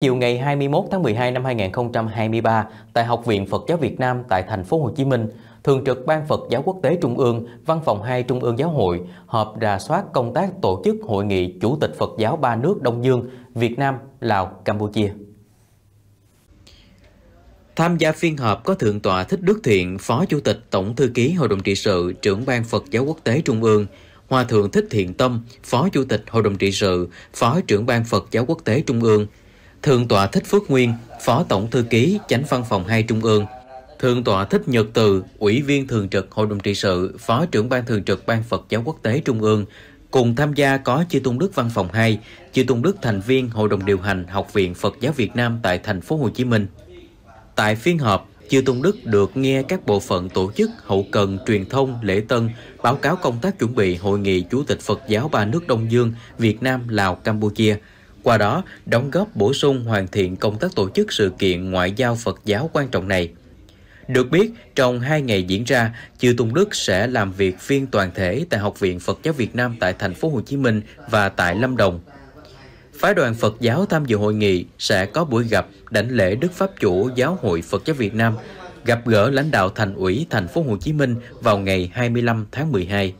Chiều ngày 21 tháng 12 năm 2023, tại Học viện Phật giáo Việt Nam tại thành phố Hồ Chí Minh, Thường trực Ban Phật giáo Quốc tế Trung ương, Văn phòng 2 Trung ương Giáo hội họp rà soát công tác tổ chức hội nghị Chủ tịch Phật giáo ba nước Đông Dương, Việt Nam, Lào, Campuchia. Tham gia phiên họp có Thượng tọa Thích Đức Thiện, Phó Chủ tịch Tổng Thư ký Hội đồng Trị sự, trưởng Ban Phật giáo Quốc tế Trung ương, Hòa Thượng Thích Thiện Tâm, Phó Chủ tịch Hội đồng Trị sự, Phó trưởng Ban Phật giáo Quốc tế Trung ương, Thượng tọa Thích Phước Nguyên, Phó Tổng Thư ký, Chánh Văn phòng 2 Trung ương, Thượng tọa Thích Nhật Từ, Ủy viên Thường trực Hội đồng trị sự, Phó trưởng Ban Thường trực Ban Phật giáo quốc tế Trung ương, cùng tham gia có Chư Tôn Đức Văn phòng 2, Chư Tôn Đức thành viên Hội đồng điều hành Học viện Phật giáo Việt Nam tại thành phố Hồ Chí Minh. Tại phiên họp, Chư Tôn Đức được nghe các bộ phận tổ chức hậu cần truyền thông lễ tân báo cáo công tác chuẩn bị hội nghị Chủ tịch Phật giáo ba nước Đông Dương Việt Nam, Lào, Campuchia – qua đó đóng góp bổ sung hoàn thiện công tác tổ chức sự kiện ngoại giao Phật giáo quan trọng này. Được biết, trong hai ngày diễn ra, Chư Tôn Đức sẽ làm việc phiên toàn thể tại Học viện Phật giáo Việt Nam tại thành phố Hồ Chí Minh và tại Lâm Đồng. Phái đoàn Phật giáo tham dự hội nghị sẽ có buổi gặp đảnh lễ Đức Pháp Chủ Giáo hội Phật giáo Việt Nam, gặp gỡ lãnh đạo thành ủy thành phố Hồ Chí Minh vào ngày 25 tháng 12.